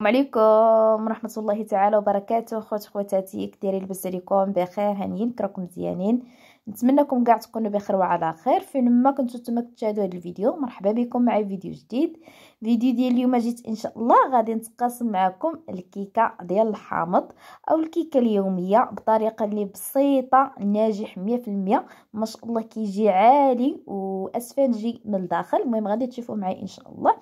السلام عليكم ورحمه الله تعالى وبركاته خوت خواتاتي كديري لاباس عليكم بخير هانيين كراكم مزيانين نتمنىكم كاع تكونوا بخير وعلى خير فين ما كنتو تما كتشاهدوا هذا الفيديو مرحبا بكم معي فيديو جديد فيديو ديال اليوم جيت ان شاء الله غادي نتقاسم معكم الكيكه ديال الحامض او الكيكه اليوميه بطريقه اللي بسيطه ناجح 100% ما شاء الله كيجي عالي واسفنجي من الداخل المهم غادي تشوفوا معايا ان شاء الله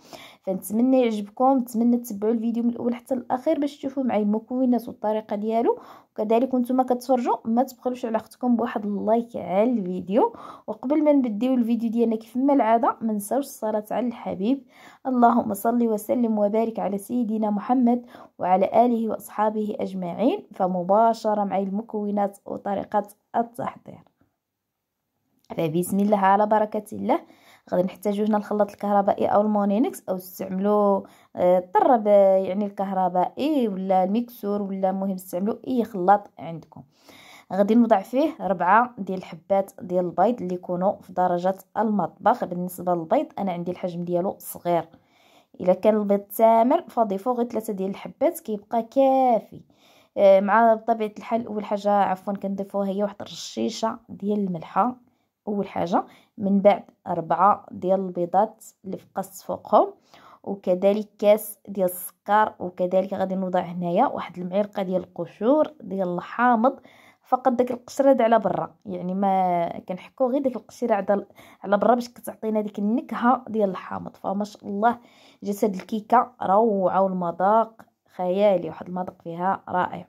فنتمنى يعجبكم نتمنى تتبعوا الفيديو من الاول حتى الاخير باش تشوفوا معايا المكونات والطريقه ديالو وكذلك وانتم كتفرجوا ما تبخلوش على اختكم بواحد اللايك على الفيديو وقبل ما نبداو الفيديو ديالنا كيف ما العاده ما نساوش الصلاه على الحبيب اللهم صل وسلم وبارك على سيدنا محمد وعلى آله وأصحابه أجمعين فمباشرة مع المكونات وطريقة التحضير فبسم الله على بركة الله غادي نحتاجو هنا الخلاط الكهربائي او المونينكس او استعملو الطرب آه، يعني الكهربائي ولا الميكسور ولا المهم استعملو اي خلاط عندكم غادي نوضع فيه ربعة ديال الحبات ديال البيض اللي يكونوا في درجه المطبخ بالنسبه للبيض انا عندي الحجم ديالو صغير الا كان البيض تامر فضيفو غير ثلاثة ديال الحبات كيبقى كافي آه، مع بطبيعه الحال اول حاجه عفوا كنضيفو هي واحد الرشيشه ديال الملحه اول حاجه من بعد أربعة ديال البيضات اللي فقست فوقهم وكذلك كاس ديال السكر وكذلك غادي نوضع هنايا واحد المعلقه ديال القشور ديال الحامض فقط داك القشره على برا يعني ما كنحكو غير داك القشره على على برا باش كتعطينا ديك النكهه ديال الحامض فما شاء الله جسد الكيكه روعه والمذاق خيالي واحد المذاق فيها رائع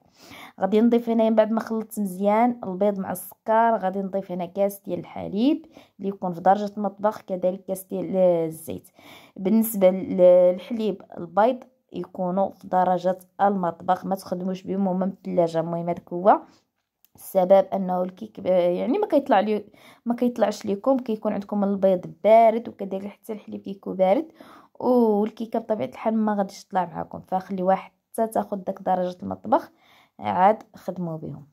غادي نضيف هنا من بعد ما خلطت مزيان البيض مع السكر غادي نضيف هنا كاس ديال الحليب اللي يكون في درجه المطبخ كذلك كاس ديال الزيت بالنسبه للحليب البيض يكونوا في درجه المطبخ ما تخدموش بهم هما من الثلاجه المهم هذاك هو السبب انه الكيك يعني ما كيطلع لي ما كيطلعش ليكم كيكون عندكم البيض بارد وكذلك حتى الحليب كيكون بارد والكيكه بطبيعه الحال ما غاديش تطلع معكم فخليوها حتى تاخذ داك درجه المطبخ عاد خدموا بهم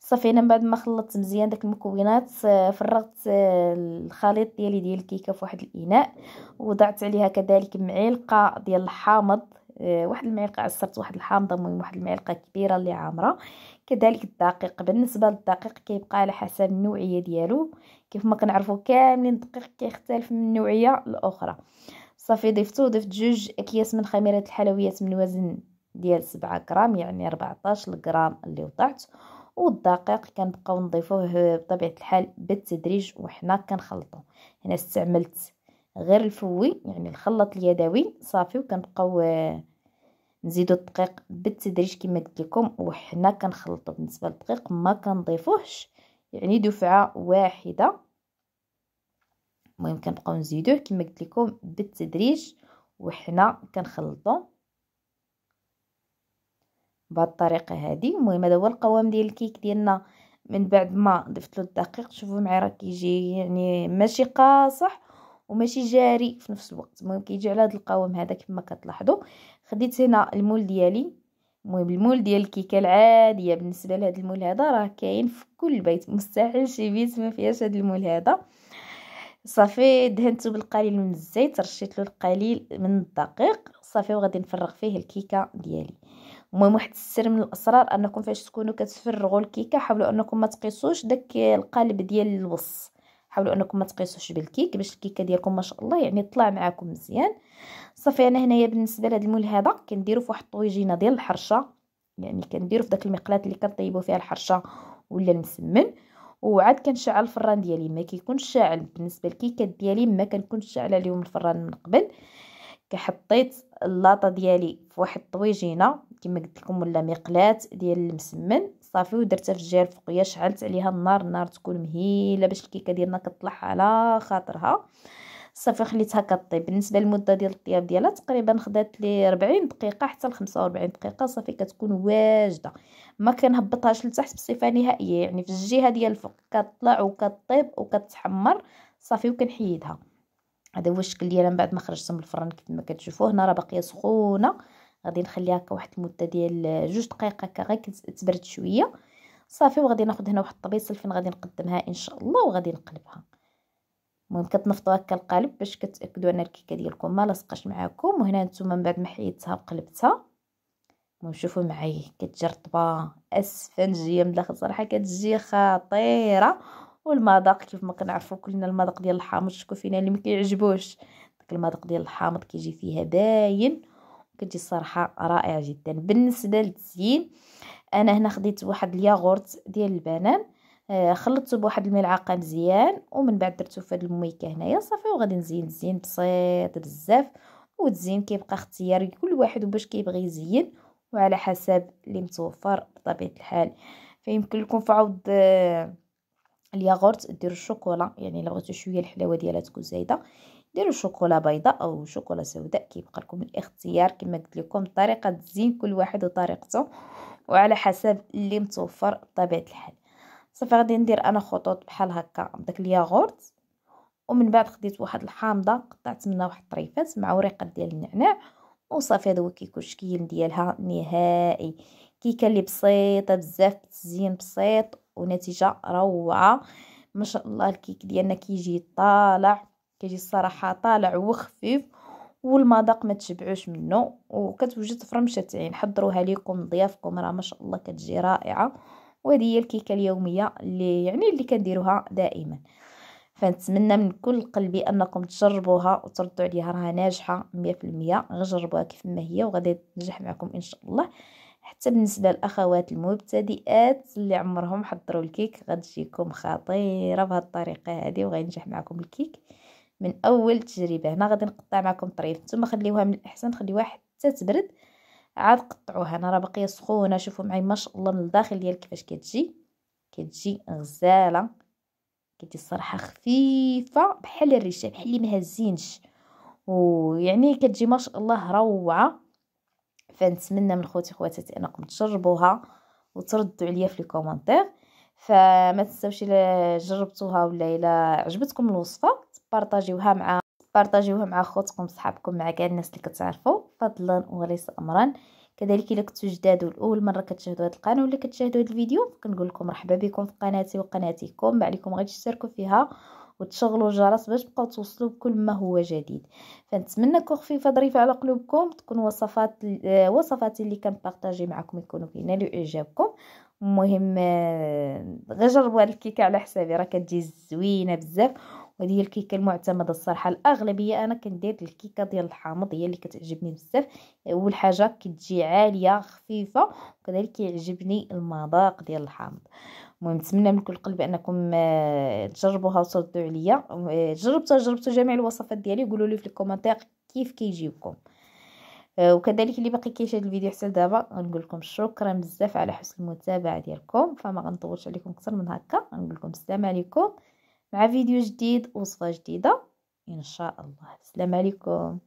صافي انا من بعد ما خلطت مزيان داك المكونات آه، فرغت آه، الخليط ديالي ديال الكيكه في واحد الاناء وضعت عليها كذلك معلقه ديال الحامض آه، واحد المعلقه عصرت واحد الحامضه المهم واحد المعلقه كبيره اللي عامره كذلك الدقيق بالنسبه للدقيق كيبقى على حسب النوعيه ديالو كيف ما كنعرفوا كاملين الدقيق كيختلف من نوعيه لاخرى صافي ضفته ضفت جوج اكياس من خميره الحلويات من وزن ديال 7 غرام يعني 14 غرام اللي وضعت والدقيق كنبقاو نضيفوه بطبيعه الحال بالتدريج وحنا كنخلطو هنا استعملت غير الفوي يعني الخلط اليدوي صافي وكنبقاو آه، نزيدو الدقيق بالتدريج كما قلت لكم وحنا كنخلطو بالنسبه للدقيق ما كنضيفوهش يعني دفعه واحده المهم كنبقاو نزيدوه كما قلت لكم بالتدريج وحنا كنخلطو بهاد الطريقه هذه المهم هذا هو القوام ديال الكيك ديالنا من بعد ما ضفت له الدقيق شوفوا معايا راه كيجي يعني ماشي قاصح وماشي جاري في نفس الوقت المهم كيجي على هذا القوام هذا كما كتلاحظوا خديت هنا المول ديالي المهم المول ديال الكيكه العاديه بالنسبه لهذا المول هذا راه كاين في كل بيت مستحيل شي بيت ما فيهاش هذا المول هذا صافي دهنته بالقليل من الزيت رشيت له القليل من الدقيق صافي وغادي نفرغ فيه الكيكه ديالي المهم واحد السر من الاسرار انكم فاش تكونوا كتفرغوا الكيكه حاولوا انكم ما تقيسوش داك القالب ديال الوص حاولوا انكم ما تقيسوش بالكيك باش الكيكه ديالكم ما شاء الله يعني طلع معاكم مزيان صافي انا هنايا بالنسبه لهذا المول هذا كنديرو فواحد الطويجينه ديال الحرشه يعني كنديرو في داك المقلاة اللي كنطيبو فيها الحرشه ولا المسمن وعاد كنشعل الفران ديالي ما كيكونش شاعل بالنسبه للكيكات ديالي ما كنكونش شاعله ليهم الفران من قبل كحطيت اللاطه ديالي في واحد الطويجينه كما قلت لكم ولا مقلات ديال المسمن صافي ودرتها في الجير فوقيه شعلت عليها النار النار تكون مهيله باش الكيكه ديالنا كطلع على خاطرها صافي خليتها كطيب بالنسبه للمده ديال الطياب ديالها تقريبا خدات لي 40 دقيقه حتى ل 45 دقيقه صافي كتكون واجده ما كنهبطهاش لتحت بصفه نهائيه يعني في الجهه ديال الفوق كطلع وكطيب وكتحمر صافي وكنحيدها هذا هو الشكل ديالها من بعد ما خرجت من الفرن كيف ما كتشوفوا هنا راه باقيه سخونه غادي نخليها هكا واحد المده ديال جوج دقائق هكا غير تبرد شويه صافي وغادي ناخذ هنا واحد الطبيصل فين غادي نقدمها ان شاء الله وغادي نقلبها المهم كتنفضوا هكا القالب باش كتاكدوا ان الكيكه ديالكم ما لصقش معاكم وهنا نتوما من بعد ما حيدتها وقلبتها المهم شوفوا معايا كتجرطبه اسفنجيه من مدلخه صراحه كتجي خطيره والمذاق كيف ما كنعرفوا كلنا المذاق ديال الحامض شكون فينا اللي ما كيعجبوش داك المذاق ديال الحامض كيجي فيها باين كتجي الصراحه رائعه جدا بالنسبه للتزيين انا هنا خديت واحد الياغورت ديال البنان آه، خلطته بواحد الملعقه مزيان ومن بعد درتو في هاد المويكه هنايا صافي وغادي نزين تزيين بسيط بزاف وتزيين كيبقى اختيار كل واحد باش كيبغي يزين وعلى حسب اللي متوفر بطبيعه الحال فيمكن لكم في عوض آه، الياغورت ديروا الشوكولا يعني لو بغيتوا شويه الحلاوه ديالها تكون زايده ديروا شوكولا بيضاء او شوكولا سوداء كيبقى لكم الاختيار كما قلت لكم طريقه تزين كل واحد وطريقته وعلى حسب اللي متوفر بطبيعه الحال صافي غادي ندير انا خطوط بحال هكا داك الياغورت ومن بعد خديت واحد الحامضه قطعت منها واحد الطريفات مع وريقه ديال النعناع وصافي هذا هو كيكون الشكل ديالها نهائي كيكه اللي بسيطه بزاف تزيين بسيط ونتيجه روعه ما شاء الله الكيك ديالنا كيجي طالع كيجي الصراحه طالع وخفيف والمذاق ما تشبعوش منه وكتوجد في رمشه عين حضروها ليكم ضيافكم راه ما شاء الله كتجي رائعه وهذه هي الكيكه اليوميه اللي يعني اللي كنديروها دائما فنتمنى من كل قلبي انكم تجربوها وتردوا عليها راها ناجحه 100% غير جربوها كيف ما هي وغادي تنجح معكم ان شاء الله حتى بالنسبه للاخوات المبتدئات اللي عمرهم حضروا الكيك غتجيكم خطيره بهذه الطريقه هذه وغينجح معكم الكيك من اول تجربه ما غادي نقطع معكم طريف نتوما خليوها من الاحسن خليوها حتى تبرد عاد قطعوها انا راه باقيه سخونه شوفوا معايا ما شاء الله من الداخل ديال كيفاش كتجي كتجي غزاله كتجي الصراحه خفيفه بحال الريشه بحال اللي مهزينش ويعني كتجي ما شاء الله روعه فنتمنى من خوتي خواتاتي انكم تجربوها وتردوا عليا في الكومنتير فما تنساوش الا جربتوها ولا الا عجبتكم الوصفه بارطاجيوها مع بارطاجيوها مع خوتكم صحابكم مع كاع الناس اللي كتعرفوا فضلا وليس امرا كذلك الا كنتو جداد والاول مره كتشاهدوا هذا القناه ولا كتشاهدوا هذا الفيديو كنقول لكم مرحبا بكم في قناتي وقناتكم عليكم غير تشتركوا فيها وتشغلوا الجرس باش تبقاو توصلوا بكل ما هو جديد فنتمنى تكون خفيفه ظريفه على قلوبكم تكون وصفات آه، وصفاتي اللي كنبارطاجي معكم يكونوا كينالوا اعجابكم المهم آه، غير جربوا هاد الكيكه على حسابي راه كتجي زوينه بزاف وهذه هي الكيكه المعتمده الصراحه الاغلبيه انا كندير الكيكه ديال الحامض هي اللي كتعجبني بزاف اول حاجه كتجي عاليه خفيفه وكذلك كيعجبني المذاق ديال الحامض المهم نتمنى من كل قلب انكم آه، تجربوها وتردوا عليا آه، جربتها جربتوا جميع الوصفات ديالي وقولوا لي في الكومنتير كيف كيجيبكم آه، وكذلك اللي باقي كيشاهد الفيديو حتى دابا نقول لكم شكرا بزاف على حسن المتابعه ديالكم فما غنطولش عليكم اكثر من هكا نقول لكم السلام عليكم مع فيديو جديد وصفة جديدة إن شاء الله السلام عليكم